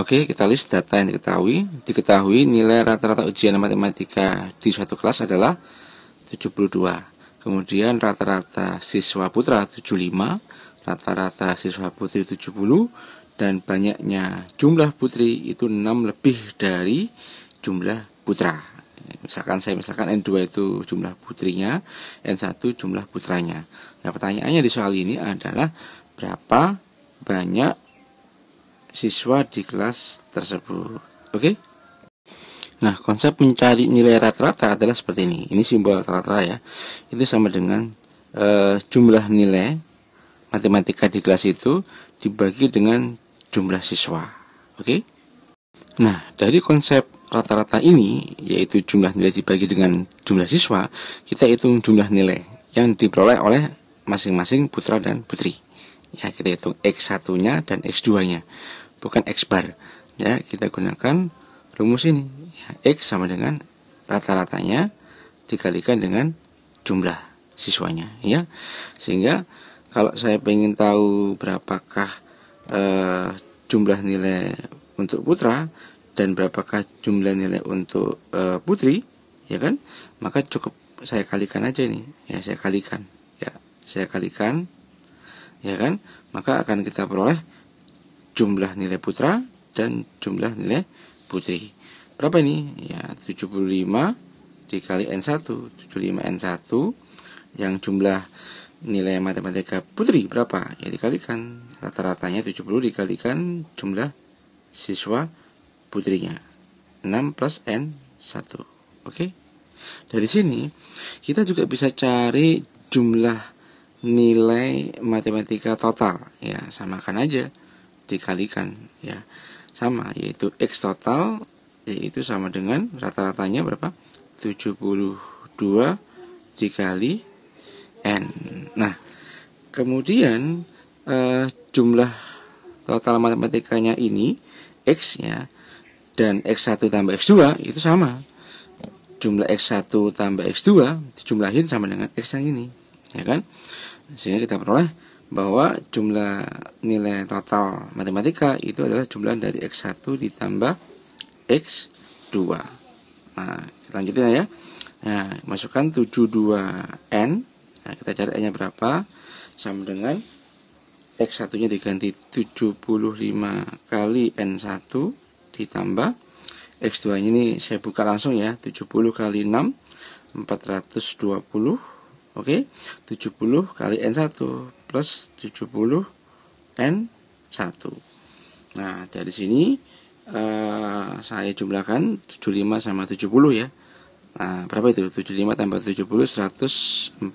Oke, kita list data yang diketahui. Diketahui nilai rata-rata ujian matematika di suatu kelas adalah 72. Kemudian rata-rata siswa putra 75, rata-rata siswa putri 70, dan banyaknya jumlah putri itu 6 lebih dari jumlah putra. Misalkan saya misalkan N2 itu jumlah putrinya, N1 jumlah putranya. Nah, pertanyaannya di soal ini adalah berapa banyak siswa di kelas tersebut. Oke? Okay? Nah, konsep mencari nilai rata-rata adalah seperti ini. Ini simbol rata-rata ya. Itu sama dengan e, jumlah nilai matematika di kelas itu dibagi dengan jumlah siswa. Oke? Okay? Nah, dari konsep rata-rata ini, yaitu jumlah nilai dibagi dengan jumlah siswa, kita hitung jumlah nilai yang diperoleh oleh masing-masing putra dan putri ya kita hitung x satunya dan X2 nya bukan X bar ya kita gunakan rumus ini ya, X sama dengan rata-ratanya dikalikan dengan jumlah siswanya ya sehingga kalau saya ingin tahu berapakah eh, jumlah nilai untuk putra dan berapakah jumlah nilai untuk eh, putri ya kan maka cukup saya kalikan aja ini ya saya kalikan ya saya kalikan ya kan? Maka akan kita peroleh jumlah nilai putra dan jumlah nilai putri. Berapa ini? Ya, 75 dikali N1, 75N1 yang jumlah nilai matematika putri berapa? Ya dikalikan rata-ratanya 70 dikalikan jumlah siswa putrinya. 6 plus N1. Oke. Dari sini kita juga bisa cari jumlah nilai matematika total ya samakan aja dikalikan ya sama yaitu x total yaitu sama dengan rata-ratanya berapa 72 dikali n nah kemudian eh, jumlah total matematikanya ini x ya dan x1 tambah x2 itu sama jumlah x1 tambah x2 dijumlahin sama dengan x yang ini ya kan sehingga kita peroleh bahwa jumlah nilai total matematika itu adalah jumlah dari X1 ditambah X2. Nah, kita lanjutin ya. Nah, masukkan 72N. Nah, kita cari N-nya berapa. Sama dengan X1-nya diganti 75 kali N1 ditambah X2 ini saya buka langsung ya 70 kali 6 420 Oke, 70 kali N1 plus 70 N1. Nah, dari sini eh, saya jumlahkan 75 sama 70 ya. Nah, berapa itu? 75 tambah 70 145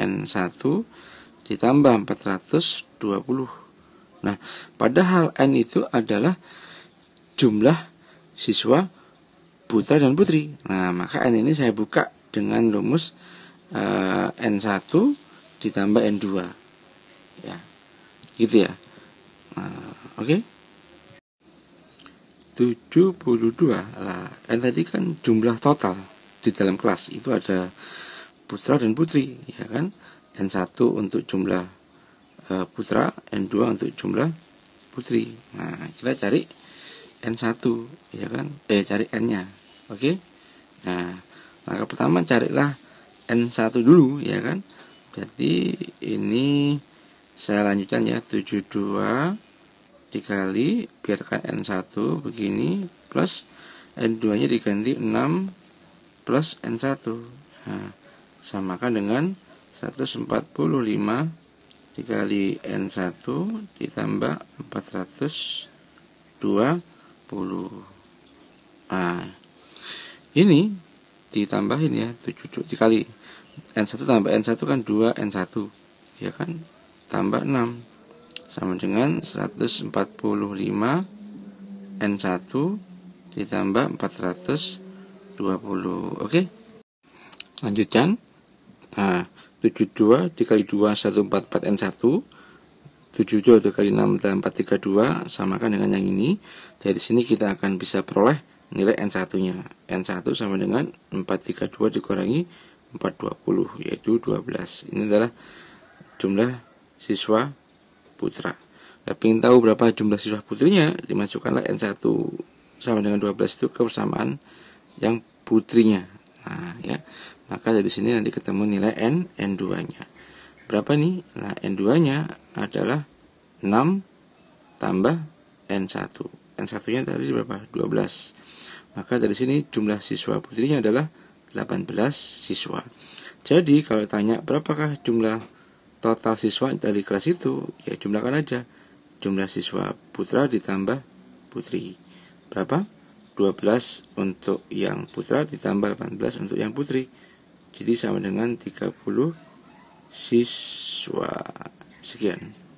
N1 ditambah 420. Nah, padahal N itu adalah jumlah siswa putra dan putri. Nah, maka N ini saya buka dengan rumus e, eh, N1 ditambah N2 ya gitu ya e, oke okay? 72 lah N tadi kan jumlah total di dalam kelas itu ada putra dan putri ya kan N1 untuk jumlah e, putra N2 untuk jumlah putri nah kita cari N1 ya kan eh cari N nya oke okay? nah langkah pertama carilah N1 dulu ya kan berarti ini saya lanjutkan ya 72 dikali biarkan N1 begini plus N2 nya diganti 6 plus N1 nah, samakan dengan 145 dikali N1 ditambah 420 nah, ini ditambahin ya 7 dikali N1 tambah N1 kan 2 N1 ya kan tambah 6 sama dengan 145 N1 ditambah 420 oke lanjutkan nah 72 dikali 2 144 N1 72 dikali 6 dan 432 samakan dengan yang ini dari sini kita akan bisa peroleh nilai N1-nya. N1 sama dengan 432 dikurangi 420 yaitu 12. Ini adalah jumlah siswa putra. Tapi nah, ingin tahu berapa jumlah siswa putrinya, dimasukkanlah N1 sama dengan 12 itu kebersamaan yang putrinya. Nah, ya. Maka dari sini nanti ketemu nilai N N2-nya. Berapa nih? Nah, N2-nya adalah 6 tambah N1 n satunya nya tadi berapa? 12. Maka dari sini jumlah siswa putrinya adalah 18 siswa. Jadi kalau tanya berapakah jumlah total siswa dari kelas itu, ya jumlahkan aja. Jumlah siswa putra ditambah putri. Berapa? 12 untuk yang putra ditambah 18 untuk yang putri. Jadi sama dengan 30 siswa. Sekian.